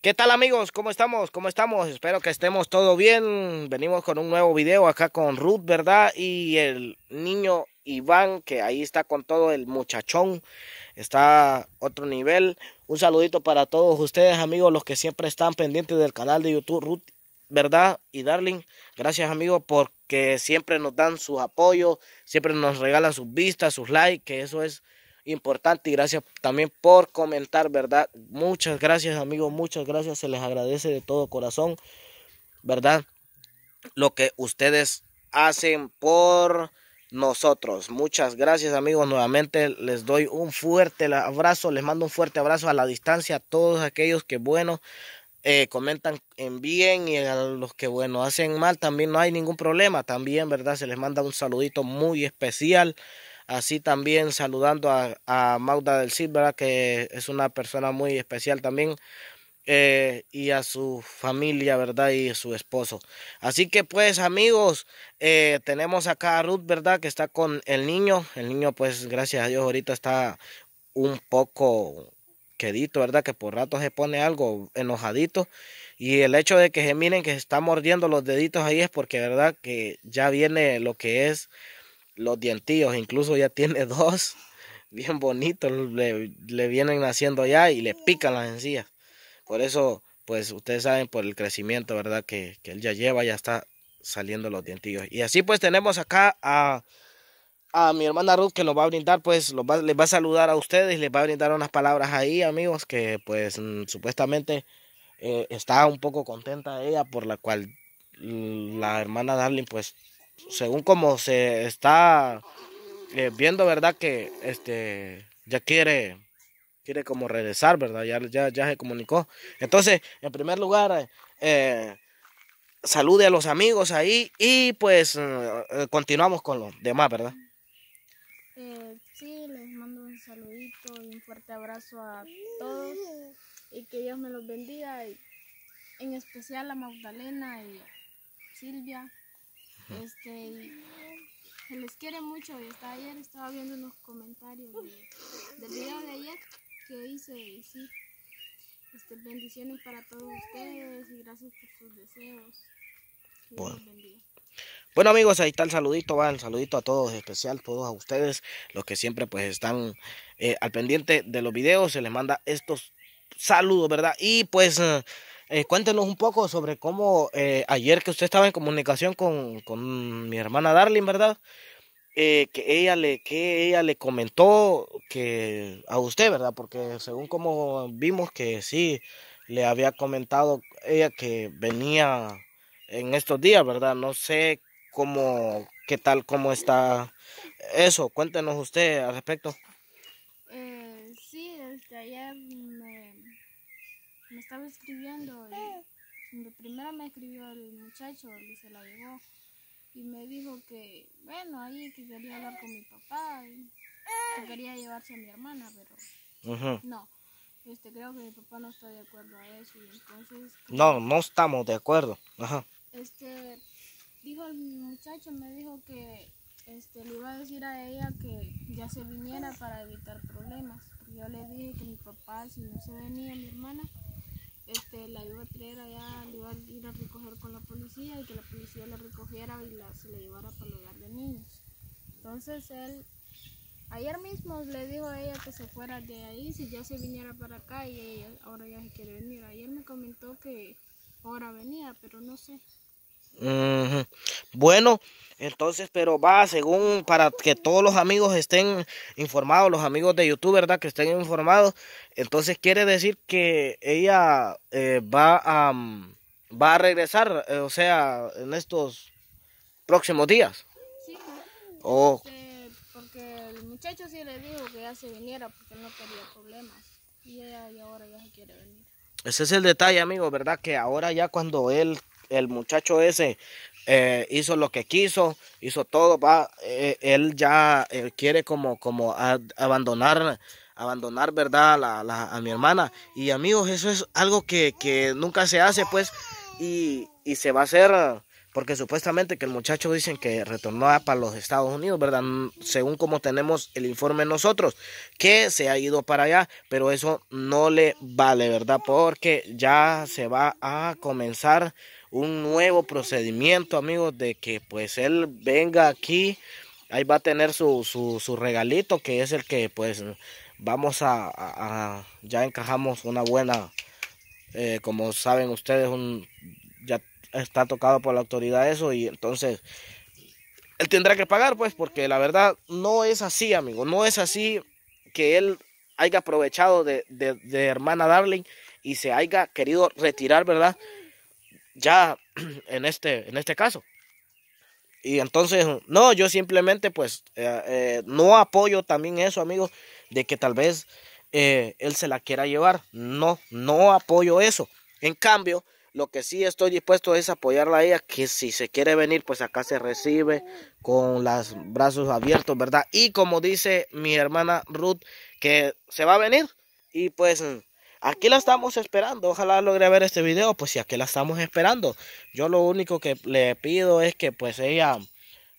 ¿Qué tal amigos? ¿Cómo estamos? ¿Cómo estamos? Espero que estemos todo bien. Venimos con un nuevo video acá con Ruth, ¿verdad? Y el niño Iván, que ahí está con todo el muchachón. Está otro nivel. Un saludito para todos ustedes, amigos, los que siempre están pendientes del canal de YouTube Ruth, ¿verdad? Y Darling, gracias amigos porque siempre nos dan su apoyo, siempre nos regalan sus vistas, sus likes, que eso es importante y gracias también por comentar, ¿verdad? Muchas gracias amigos, muchas gracias, se les agradece de todo corazón, ¿verdad? Lo que ustedes hacen por nosotros. Muchas gracias amigos, nuevamente les doy un fuerte abrazo, les mando un fuerte abrazo a la distancia a todos aquellos que bueno. Eh, comentan en bien y a los que bueno hacen mal también no hay ningún problema también verdad se les manda un saludito muy especial Así también saludando a, a Magda del ¿verdad? que es una persona muy especial también. Eh, y a su familia, ¿verdad? Y a su esposo. Así que pues amigos, eh, tenemos acá a Ruth, ¿verdad? Que está con el niño. El niño pues gracias a Dios ahorita está un poco quedito, ¿verdad? Que por rato se pone algo enojadito. Y el hecho de que se miren que se está mordiendo los deditos ahí es porque, ¿verdad? Que ya viene lo que es los dientillos, incluso ya tiene dos bien bonitos, le, vienen naciendo ya y le pican las encías. Por eso, pues ustedes saben por el crecimiento, ¿verdad? Que, él ya lleva, ya está saliendo los dientillos. Y así pues tenemos acá a, a mi hermana Ruth que nos va a brindar, pues va, les va a saludar a ustedes, les va a brindar unas palabras ahí, amigos, que pues mm, supuestamente eh, está un poco contenta ella, por la cual mm, la hermana Darling pues según como se está eh, viendo, ¿verdad? Que este ya quiere quiere como regresar, ¿verdad? Ya, ya, se comunicó. Entonces, en primer lugar, eh, salude a los amigos ahí y pues eh, continuamos con los demás, ¿verdad? sí, les mando un saludito y un fuerte abrazo a todos y que Dios me los bendiga, y en especial a Magdalena y Silvia este, se les quiere mucho. Y hasta ayer estaba viendo unos comentarios de, del video de ayer que hice y sí. Este, bendiciones para todos ustedes y gracias por sus deseos. bueno. amigos, ahí está el saludito, va el saludito a todos, especial todos a ustedes, los que siempre pues están eh, al pendiente de los videos, se les manda estos saludos, ¿verdad? Y pues eh, cuéntenos un poco sobre cómo eh, ayer que usted estaba en comunicación con, mi hermana Darling, ¿verdad? Eh, que ella le que ella le comentó que a usted, ¿verdad? Porque según como vimos que sí le había comentado ella que venía en estos días, ¿verdad? No sé cómo qué tal cómo está eso. Cuéntenos usted al respecto. estaba escribiendo. Y primero me escribió el muchacho, y se la llevó. Y me dijo que, bueno, ahí que quería hablar con mi papá. Y que quería llevarse a mi hermana, pero. No. Este, creo que mi papá no está de acuerdo a eso. entonces. No, no estamos de acuerdo. Ajá. Este. Dijo el muchacho, me dijo que este, le iba a decir a ella que ya se viniera para evitar problemas. Yo le dije que mi papá, si no se venía mi hermana, la iba a traer allá, la iba a ir a recoger con la policía y que la policía la recogiera y la, se la llevara para el hogar de niños. Entonces él, ayer mismo le dijo a ella que se fuera de ahí, si ya se viniera para acá y ella ahora ya se quiere venir. Ayer me comentó que ahora venía, pero no sé. Bueno, entonces, pero va, según para que todos los amigos estén informados, los amigos de YouTube, ¿verdad? Que estén informados. Entonces quiere decir que ella eh, va, a, mm, va a regresar, eh, o sea, en estos próximos días. Sí, oh. este, porque, el muchacho sí le dijo que ya se viniera porque no quería problemas. Y, ella, ahora ya se quiere venir. Ese es el detalle, amigo, ¿verdad? Que ahora ya cuando él el muchacho ese eh, hizo lo que quiso, hizo todo, va, eh, él ya quiere como, como abandonar, abandonar, ¿verdad? a mi hermana. Y amigos, eso es algo que, que nunca se hace, pues, y, se va a hacer, porque supuestamente que el muchacho dicen que retornó para los Estados Unidos, ¿verdad? Mm, según como tenemos el informe nosotros, que se ha ido para allá, pero eso no le vale, ¿verdad? Porque ya se va a comenzar un nuevo procedimiento, amigos, de que pues él venga aquí, ahí va a tener su, su, su regalito, que es el que pues vamos a, ya encajamos una buena, eh, como saben ustedes, un, ya está tocado por la autoridad eso y entonces él tendrá que pagar pues porque la verdad no es así amigo, no es así que él haya aprovechado de, de, de hermana Darling y se haya querido retirar, ¿verdad? ya en este, en este caso. Y entonces, no, yo simplemente pues eh, eh, no apoyo también eso, amigos, de que tal vez eh, él se la quiera llevar. No, no apoyo eso. En cambio, lo que sí estoy dispuesto es apoyarla a ella, que si se quiere venir, pues acá se recibe con los brazos abiertos, ¿verdad? Y como dice mi hermana Ruth, que se va a venir y pues Aquí la estamos esperando. Ojalá logre ver este video. Pues si aquí la estamos esperando. Yo lo único que le pido es que pues ella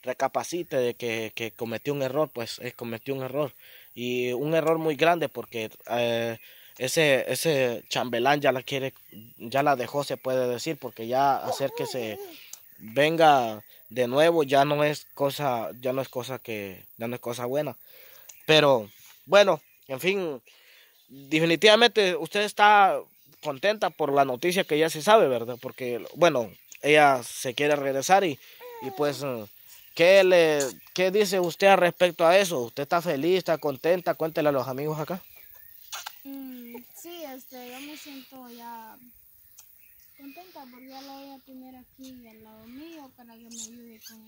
recapacite de que, cometió un error. Pues eh, cometió un error. Y un error muy grande porque eh, ese, ese chambelán ya la quiere, ya la dejó, se puede decir, porque ya hacer que se venga de nuevo ya no es cosa, ya no es cosa que, ya no es cosa buena. Pero, bueno, en fin definitivamente usted está contenta por la noticia que ya se sabe, ¿verdad? Porque, bueno, ella se quiere regresar y, y pues, eh, ¿qué, le, ¿qué dice usted al respecto a eso? ¿Usted está feliz, está contenta? Cuéntele a los amigos acá. Mm, sí, este, yo me siento ya contenta porque ya la voy a tener aquí al lado mío para que me ayude con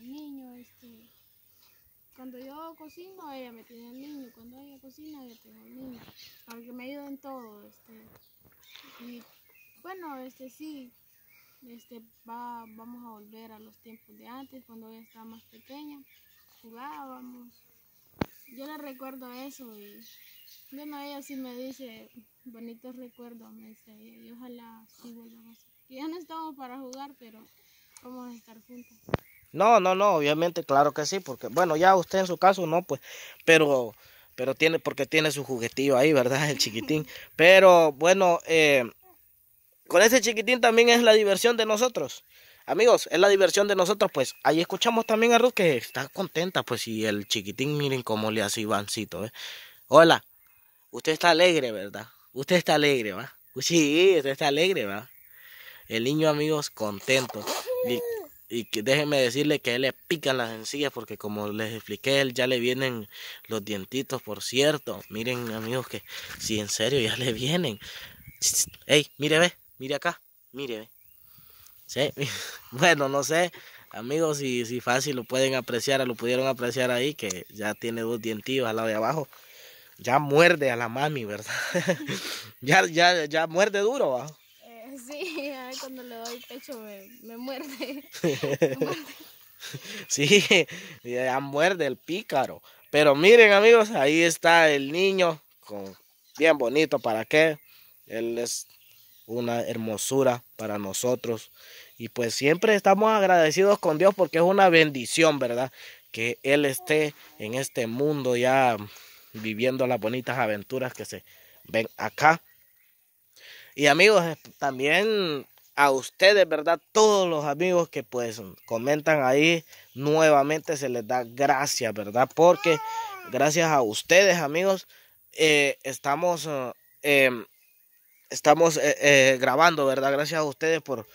cocina, ella me tiene el niño. Cuando ella cocina, yo tengo el niño. porque me ayuden en todo. Este. Y bueno, este sí, este va, vamos a volver a los tiempos de antes, cuando ella estaba más pequeña. Jugábamos. Yo le recuerdo eso y bueno, ella sí me dice bonitos recuerdos, me dice Y ojalá sí volvamos. Que ya no estamos para jugar, pero vamos a estar juntos no, no, no, obviamente, claro que sí, porque bueno, ya usted en su caso no, pues, pero, pero tiene, porque tiene su juguetillo ahí, ¿verdad? El chiquitín. Pero bueno, eh, con ese chiquitín también es la diversión de nosotros. Amigos, es la diversión de nosotros, pues ahí escuchamos también a Ruth que está contenta, pues, y el chiquitín, miren cómo le hace Ivancito, ¿eh? Hola, usted está alegre, ¿verdad? Usted está alegre, ¿va? Sí, usted está alegre, ¿va? El niño, amigos, contento y que déjeme decirle que él le pican las encías porque como les expliqué, él ya le vienen los dientitos, por cierto. Miren amigos que si en serio ya le vienen. hey mire ve, mire acá, mire ve. Sí, bueno, no sé, amigos, si, si fácil lo pueden apreciar, lo pudieron apreciar ahí, que ya tiene dos dientitos al lado de abajo. Ya muerde a la mami, ¿verdad? ya, ya, ya muerde duro, abajo cuando le doy pecho me, muerde. sí, ya muerde el pícaro. Pero miren amigos, ahí está el niño, bien bonito, ¿para qué? Él es una hermosura para nosotros. Y pues siempre estamos agradecidos con Dios porque es una bendición, ¿verdad? Que Él esté en este mundo ya viviendo las bonitas aventuras que se ven acá. Y amigos, eh, también a ustedes, ¿verdad? Todos los amigos que pues comentan ahí, nuevamente se les da gracias, ¿verdad? Porque gracias a ustedes, amigos, eh, estamos, eh, em, estamos eh, grabando, ¿verdad? Gracias a ustedes por,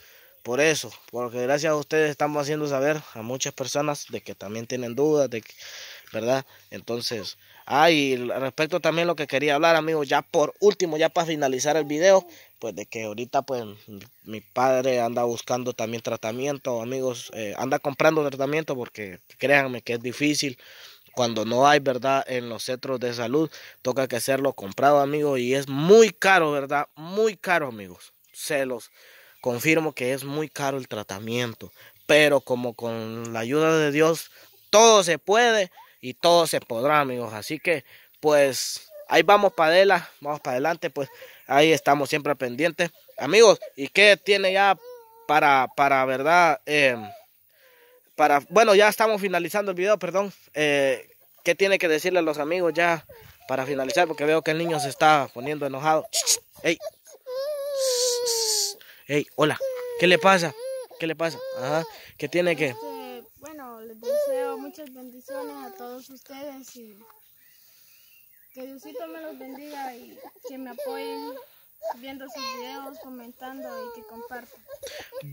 por eso, porque gracias a ustedes estamos haciendo saber a muchas personas de que también tienen dudas, de que, ¿verdad? Entonces, ah, y respecto también a lo que quería hablar, amigos, ya por último, ya para finalizar el video, pues de que ahorita pues mi padre anda buscando también tratamiento, amigos, eh, anda comprando tratamiento porque créanme que es difícil cuando no hay, ¿verdad? En los centros de salud toca que hacerlo comprado, amigos, y es muy caro, ¿verdad? Muy caro, amigos. celos confirmo que es muy caro el tratamiento, pero como con la ayuda de Dios todo se puede y todo se podrá, amigos. Así que pues ahí vamos para adelante, vamos para adelante, pues Ahí estamos siempre pendientes. Amigos, ¿y qué tiene ya para, para verdad? Eh, para, bueno, ya estamos finalizando el video, perdón. Eh, ¿Qué tiene que decirle a los amigos ya para finalizar? Porque veo que el niño se está poniendo enojado. ¡Ey! ¡Hola! ¿Qué le pasa? ¿Qué le pasa? Ajá. ¿Qué tiene que...? Este, bueno, les deseo muchas bendiciones a todos ustedes y... Que Diosito me los bendiga y que me apoyen viendo sus videos, comentando y que compartan.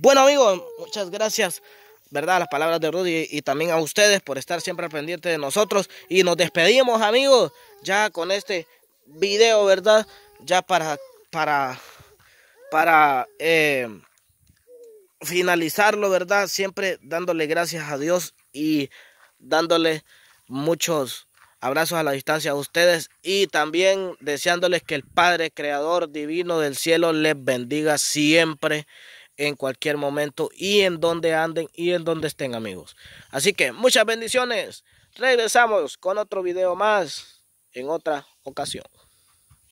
Bueno amigos, muchas gracias. ¿Verdad? Las palabras de Rudy y también a ustedes por estar siempre al pendiente de nosotros. Y nos despedimos, amigos, ya con este video, ¿verdad? Ya para, para, para eh, finalizarlo, ¿verdad? Siempre dándole gracias a Dios y dándole muchos Abrazos a la distancia a ustedes y también deseándoles que el Padre Creador Divino del Cielo les bendiga siempre, en cualquier momento y en donde anden y en donde estén amigos. Así que muchas bendiciones. Regresamos con otro video más en otra ocasión.